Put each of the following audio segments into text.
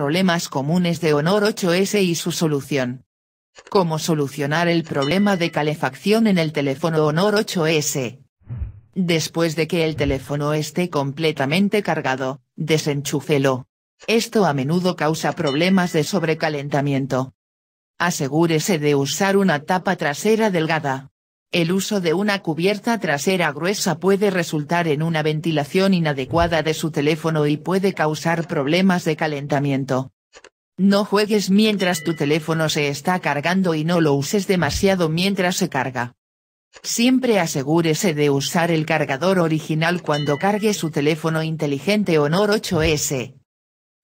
problemas comunes de Honor 8S y su solución. Cómo solucionar el problema de calefacción en el teléfono Honor 8S. Después de que el teléfono esté completamente cargado, desenchúfelo. Esto a menudo causa problemas de sobrecalentamiento. Asegúrese de usar una tapa trasera delgada. El uso de una cubierta trasera gruesa puede resultar en una ventilación inadecuada de su teléfono y puede causar problemas de calentamiento. No juegues mientras tu teléfono se está cargando y no lo uses demasiado mientras se carga. Siempre asegúrese de usar el cargador original cuando cargue su teléfono inteligente Honor 8S.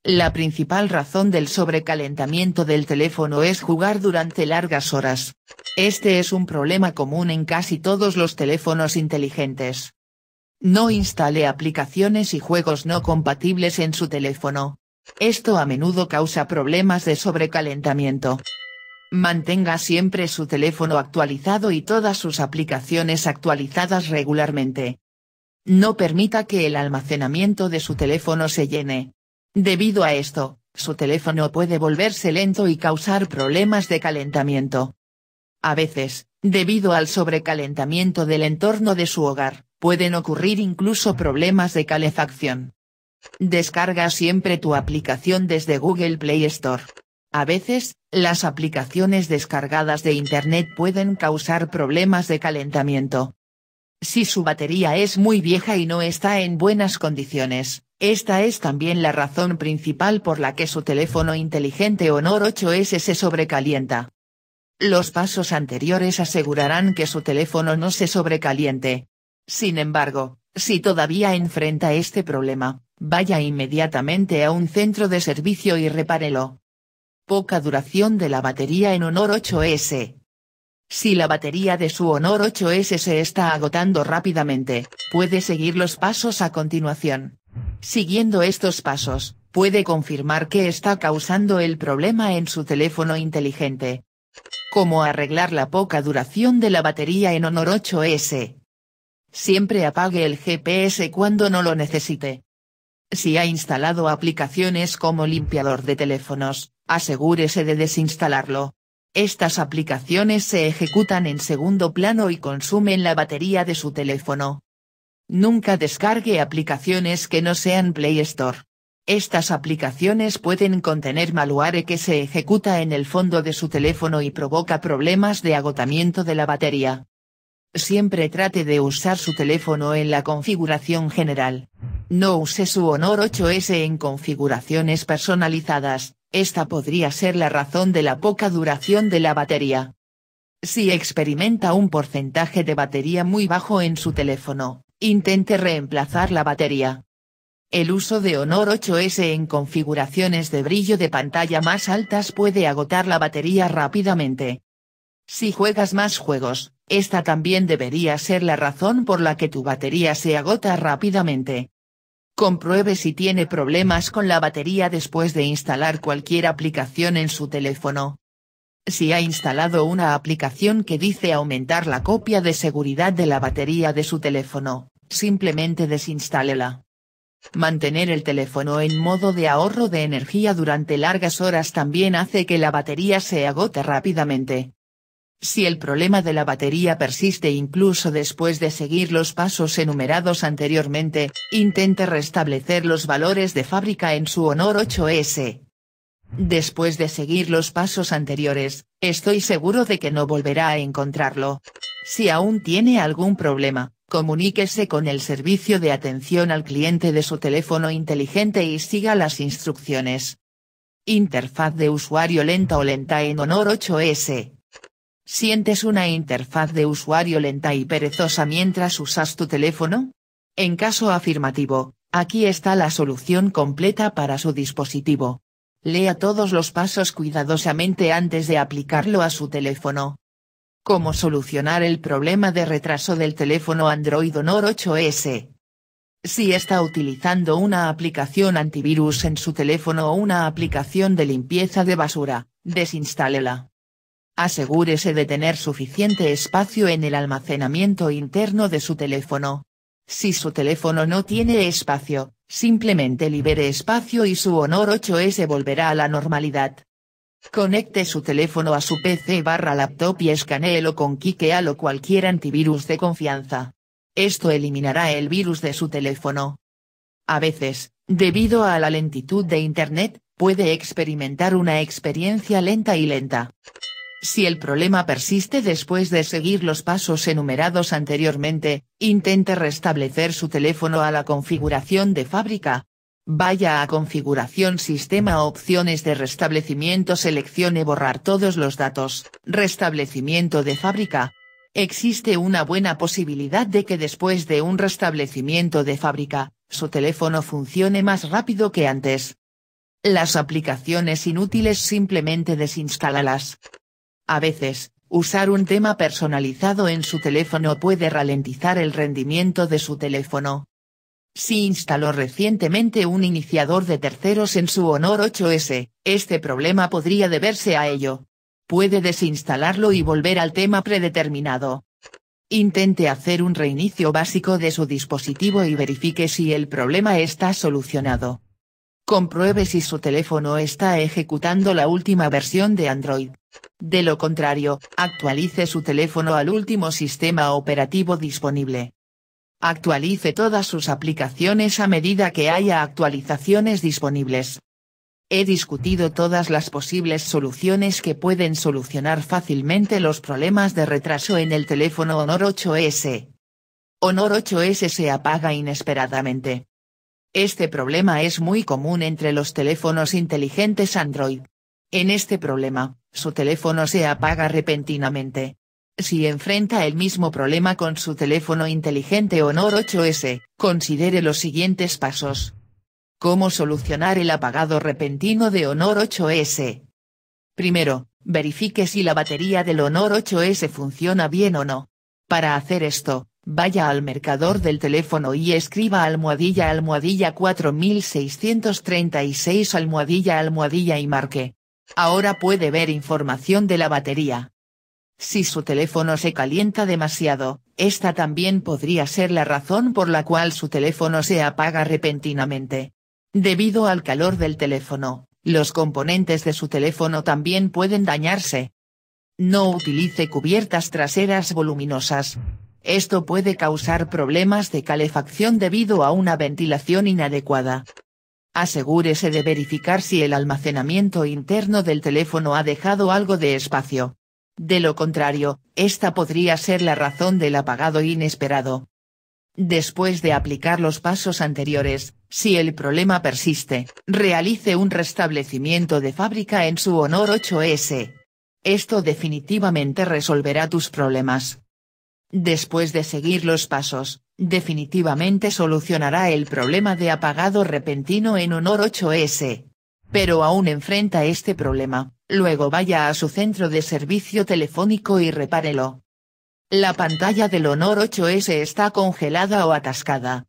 La principal razón del sobrecalentamiento del teléfono es jugar durante largas horas. Este es un problema común en casi todos los teléfonos inteligentes. No instale aplicaciones y juegos no compatibles en su teléfono. Esto a menudo causa problemas de sobrecalentamiento. Mantenga siempre su teléfono actualizado y todas sus aplicaciones actualizadas regularmente. No permita que el almacenamiento de su teléfono se llene. Debido a esto, su teléfono puede volverse lento y causar problemas de calentamiento. A veces, debido al sobrecalentamiento del entorno de su hogar, pueden ocurrir incluso problemas de calefacción. Descarga siempre tu aplicación desde Google Play Store. A veces, las aplicaciones descargadas de Internet pueden causar problemas de calentamiento. Si su batería es muy vieja y no está en buenas condiciones, esta es también la razón principal por la que su teléfono inteligente Honor 8S se sobrecalienta. Los pasos anteriores asegurarán que su teléfono no se sobrecaliente. Sin embargo, si todavía enfrenta este problema, vaya inmediatamente a un centro de servicio y repárelo. Poca duración de la batería en Honor 8S. Si la batería de su Honor 8S se está agotando rápidamente, puede seguir los pasos a continuación. Siguiendo estos pasos, puede confirmar que está causando el problema en su teléfono inteligente. Cómo arreglar la poca duración de la batería en Honor 8S. Siempre apague el GPS cuando no lo necesite. Si ha instalado aplicaciones como limpiador de teléfonos, asegúrese de desinstalarlo. Estas aplicaciones se ejecutan en segundo plano y consumen la batería de su teléfono. Nunca descargue aplicaciones que no sean Play Store. Estas aplicaciones pueden contener malware que se ejecuta en el fondo de su teléfono y provoca problemas de agotamiento de la batería. Siempre trate de usar su teléfono en la configuración general. No use su Honor 8S en configuraciones personalizadas, esta podría ser la razón de la poca duración de la batería. Si experimenta un porcentaje de batería muy bajo en su teléfono, intente reemplazar la batería. El uso de Honor 8S en configuraciones de brillo de pantalla más altas puede agotar la batería rápidamente. Si juegas más juegos, esta también debería ser la razón por la que tu batería se agota rápidamente. Compruebe si tiene problemas con la batería después de instalar cualquier aplicación en su teléfono. Si ha instalado una aplicación que dice aumentar la copia de seguridad de la batería de su teléfono, simplemente desinstálela. Mantener el teléfono en modo de ahorro de energía durante largas horas también hace que la batería se agote rápidamente. Si el problema de la batería persiste incluso después de seguir los pasos enumerados anteriormente, intente restablecer los valores de fábrica en su honor 8S. Después de seguir los pasos anteriores, estoy seguro de que no volverá a encontrarlo. Si aún tiene algún problema, comuníquese con el servicio de atención al cliente de su teléfono inteligente y siga las instrucciones. Interfaz de usuario lenta o lenta en Honor 8S. ¿Sientes una interfaz de usuario lenta y perezosa mientras usas tu teléfono? En caso afirmativo, aquí está la solución completa para su dispositivo. Lea todos los pasos cuidadosamente antes de aplicarlo a su teléfono. Cómo solucionar el problema de retraso del teléfono Android Honor 8S. Si está utilizando una aplicación antivirus en su teléfono o una aplicación de limpieza de basura, desinstálela. Asegúrese de tener suficiente espacio en el almacenamiento interno de su teléfono. Si su teléfono no tiene espacio, Simplemente libere espacio y su Honor 8S volverá a la normalidad. Conecte su teléfono a su PC barra laptop y escaneelo con KiKeal o cualquier antivirus de confianza. Esto eliminará el virus de su teléfono. A veces, debido a la lentitud de Internet, puede experimentar una experiencia lenta y lenta. Si el problema persiste después de seguir los pasos enumerados anteriormente, intente restablecer su teléfono a la configuración de fábrica. Vaya a configuración sistema opciones de restablecimiento seleccione borrar todos los datos, restablecimiento de fábrica. Existe una buena posibilidad de que después de un restablecimiento de fábrica, su teléfono funcione más rápido que antes. Las aplicaciones inútiles simplemente desinstálalas. A veces, usar un tema personalizado en su teléfono puede ralentizar el rendimiento de su teléfono. Si instaló recientemente un iniciador de terceros en su Honor 8S, este problema podría deberse a ello. Puede desinstalarlo y volver al tema predeterminado. Intente hacer un reinicio básico de su dispositivo y verifique si el problema está solucionado. Compruebe si su teléfono está ejecutando la última versión de Android. De lo contrario, actualice su teléfono al último sistema operativo disponible. Actualice todas sus aplicaciones a medida que haya actualizaciones disponibles. He discutido todas las posibles soluciones que pueden solucionar fácilmente los problemas de retraso en el teléfono Honor 8S. Honor 8S se apaga inesperadamente. Este problema es muy común entre los teléfonos inteligentes Android. En este problema, su teléfono se apaga repentinamente. Si enfrenta el mismo problema con su teléfono inteligente Honor 8S, considere los siguientes pasos. ¿Cómo solucionar el apagado repentino de Honor 8S? Primero, verifique si la batería del Honor 8S funciona bien o no. Para hacer esto, vaya al mercador del teléfono y escriba almohadilla almohadilla 4636 almohadilla almohadilla y marque Ahora puede ver información de la batería. Si su teléfono se calienta demasiado, esta también podría ser la razón por la cual su teléfono se apaga repentinamente. Debido al calor del teléfono, los componentes de su teléfono también pueden dañarse. No utilice cubiertas traseras voluminosas. Esto puede causar problemas de calefacción debido a una ventilación inadecuada asegúrese de verificar si el almacenamiento interno del teléfono ha dejado algo de espacio. De lo contrario, esta podría ser la razón del apagado inesperado. Después de aplicar los pasos anteriores, si el problema persiste, realice un restablecimiento de fábrica en su honor 8S. Esto definitivamente resolverá tus problemas. Después de seguir los pasos, definitivamente solucionará el problema de apagado repentino en Honor 8S. Pero aún enfrenta este problema, luego vaya a su centro de servicio telefónico y repárelo. La pantalla del Honor 8S está congelada o atascada.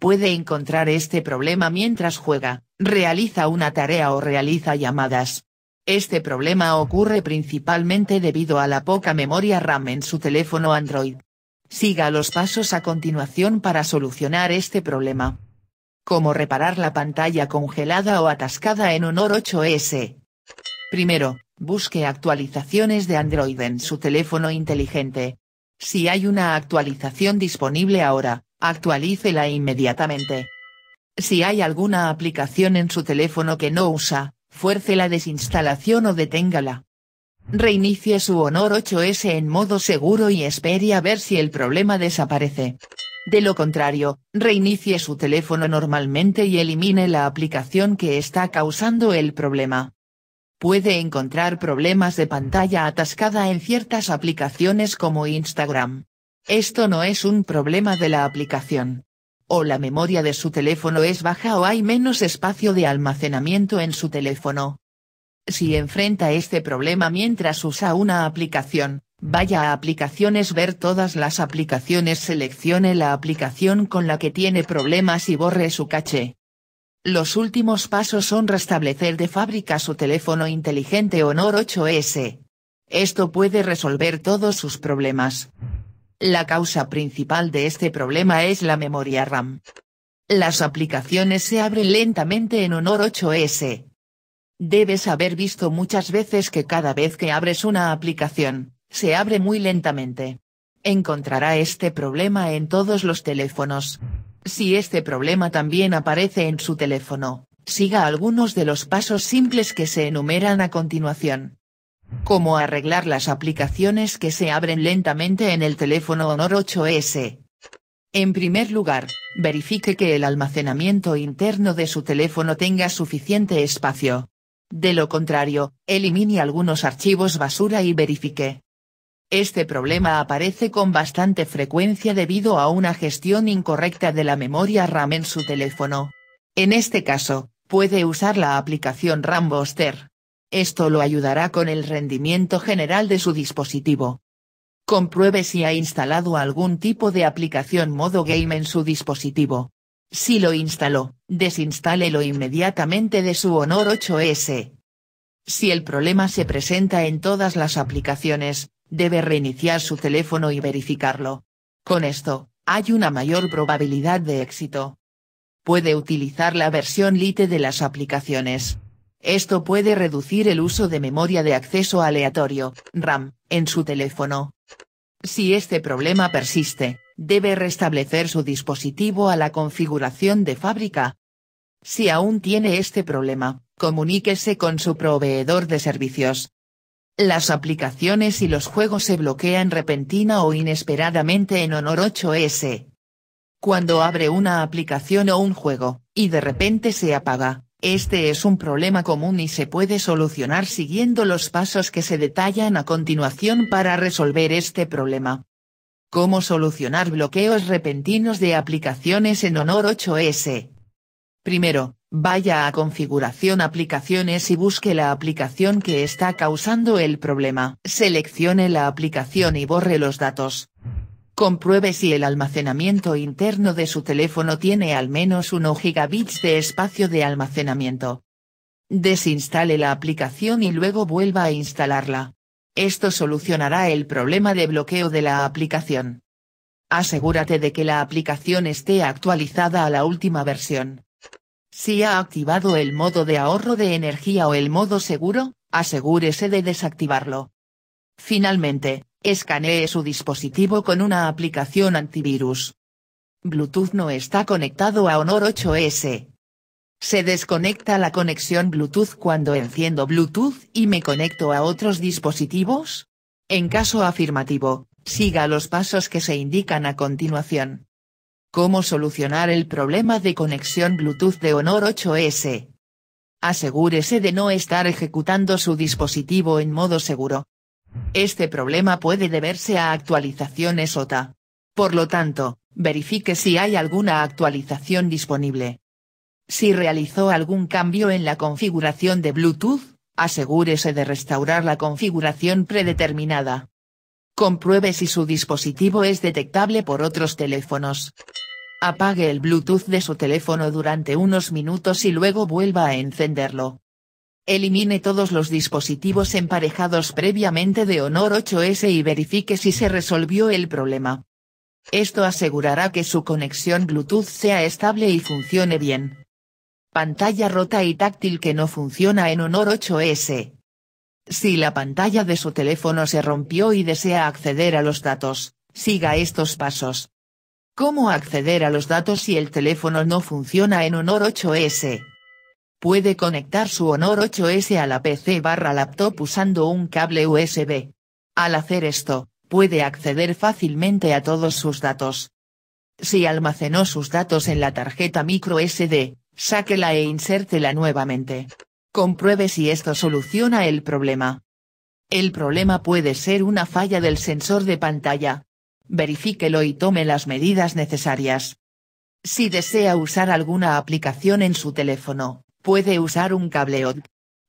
Puede encontrar este problema mientras juega, realiza una tarea o realiza llamadas. Este problema ocurre principalmente debido a la poca memoria RAM en su teléfono Android. Siga los pasos a continuación para solucionar este problema. Cómo reparar la pantalla congelada o atascada en Honor 8S. Primero, busque actualizaciones de Android en su teléfono inteligente. Si hay una actualización disponible ahora, actualícela inmediatamente. Si hay alguna aplicación en su teléfono que no usa, fuerce la desinstalación o deténgala. Reinicie su Honor 8S en modo seguro y espere a ver si el problema desaparece. De lo contrario, reinicie su teléfono normalmente y elimine la aplicación que está causando el problema. Puede encontrar problemas de pantalla atascada en ciertas aplicaciones como Instagram. Esto no es un problema de la aplicación. O la memoria de su teléfono es baja o hay menos espacio de almacenamiento en su teléfono. Si enfrenta este problema mientras usa una aplicación, vaya a aplicaciones ver todas las aplicaciones seleccione la aplicación con la que tiene problemas y borre su caché. Los últimos pasos son restablecer de fábrica su teléfono inteligente Honor 8S. Esto puede resolver todos sus problemas. La causa principal de este problema es la memoria RAM. Las aplicaciones se abren lentamente en Honor 8S. Debes haber visto muchas veces que cada vez que abres una aplicación, se abre muy lentamente. Encontrará este problema en todos los teléfonos. Si este problema también aparece en su teléfono, siga algunos de los pasos simples que se enumeran a continuación. Cómo arreglar las aplicaciones que se abren lentamente en el teléfono Honor 8S. En primer lugar, verifique que el almacenamiento interno de su teléfono tenga suficiente espacio. De lo contrario, elimine algunos archivos basura y verifique. Este problema aparece con bastante frecuencia debido a una gestión incorrecta de la memoria RAM en su teléfono. En este caso, puede usar la aplicación RAM Booster. Esto lo ayudará con el rendimiento general de su dispositivo. Compruebe si ha instalado algún tipo de aplicación modo game en su dispositivo. Si lo instaló, desinstálelo inmediatamente de su Honor 8S. Si el problema se presenta en todas las aplicaciones, debe reiniciar su teléfono y verificarlo. Con esto, hay una mayor probabilidad de éxito. Puede utilizar la versión Lite de las aplicaciones. Esto puede reducir el uso de memoria de acceso aleatorio, RAM, en su teléfono. Si este problema persiste, debe restablecer su dispositivo a la configuración de fábrica. Si aún tiene este problema, comuníquese con su proveedor de servicios. Las aplicaciones y los juegos se bloquean repentina o inesperadamente en Honor 8S. Cuando abre una aplicación o un juego, y de repente se apaga, este es un problema común y se puede solucionar siguiendo los pasos que se detallan a continuación para resolver este problema. Cómo solucionar bloqueos repentinos de aplicaciones en Honor 8S. Primero, vaya a Configuración Aplicaciones y busque la aplicación que está causando el problema. Seleccione la aplicación y borre los datos. Compruebe si el almacenamiento interno de su teléfono tiene al menos 1 gigabits de espacio de almacenamiento. Desinstale la aplicación y luego vuelva a instalarla. Esto solucionará el problema de bloqueo de la aplicación. Asegúrate de que la aplicación esté actualizada a la última versión. Si ha activado el modo de ahorro de energía o el modo seguro, asegúrese de desactivarlo. Finalmente, escanee su dispositivo con una aplicación antivirus. Bluetooth no está conectado a Honor 8S, se desconecta la conexión Bluetooth cuando enciendo Bluetooth y me conecto a otros dispositivos. En caso afirmativo, siga los pasos que se indican a continuación. ¿Cómo solucionar el problema de conexión Bluetooth de Honor 8S? Asegúrese de no estar ejecutando su dispositivo en modo seguro. Este problema puede deberse a actualizaciones OTA. Por lo tanto, verifique si hay alguna actualización disponible. Si realizó algún cambio en la configuración de Bluetooth, asegúrese de restaurar la configuración predeterminada. Compruebe si su dispositivo es detectable por otros teléfonos. Apague el Bluetooth de su teléfono durante unos minutos y luego vuelva a encenderlo. Elimine todos los dispositivos emparejados previamente de Honor 8S y verifique si se resolvió el problema. Esto asegurará que su conexión Bluetooth sea estable y funcione bien. Pantalla rota y táctil que no funciona en Honor 8S. Si la pantalla de su teléfono se rompió y desea acceder a los datos, siga estos pasos. ¿Cómo acceder a los datos si el teléfono no funciona en Honor 8S? Puede conectar su Honor 8S a la PC barra laptop usando un cable USB. Al hacer esto, puede acceder fácilmente a todos sus datos. Si almacenó sus datos en la tarjeta microSD, Sáquela e insértela nuevamente. Compruebe si esto soluciona el problema. El problema puede ser una falla del sensor de pantalla. Verifíquelo y tome las medidas necesarias. Si desea usar alguna aplicación en su teléfono, puede usar un cable OD.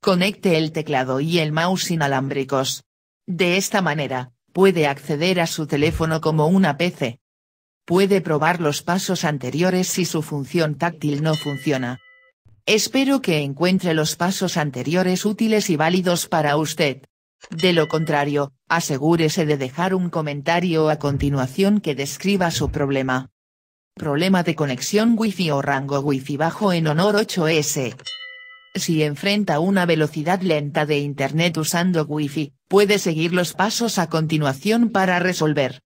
Conecte el teclado y el mouse inalámbricos. De esta manera, puede acceder a su teléfono como una PC puede probar los pasos anteriores si su función táctil no funciona. Espero que encuentre los pasos anteriores útiles y válidos para usted. De lo contrario, asegúrese de dejar un comentario a continuación que describa su problema. Problema de conexión Wi-Fi o rango Wi-Fi bajo en honor 8S. Si enfrenta una velocidad lenta de Internet usando Wi-Fi, puede seguir los pasos a continuación para resolver.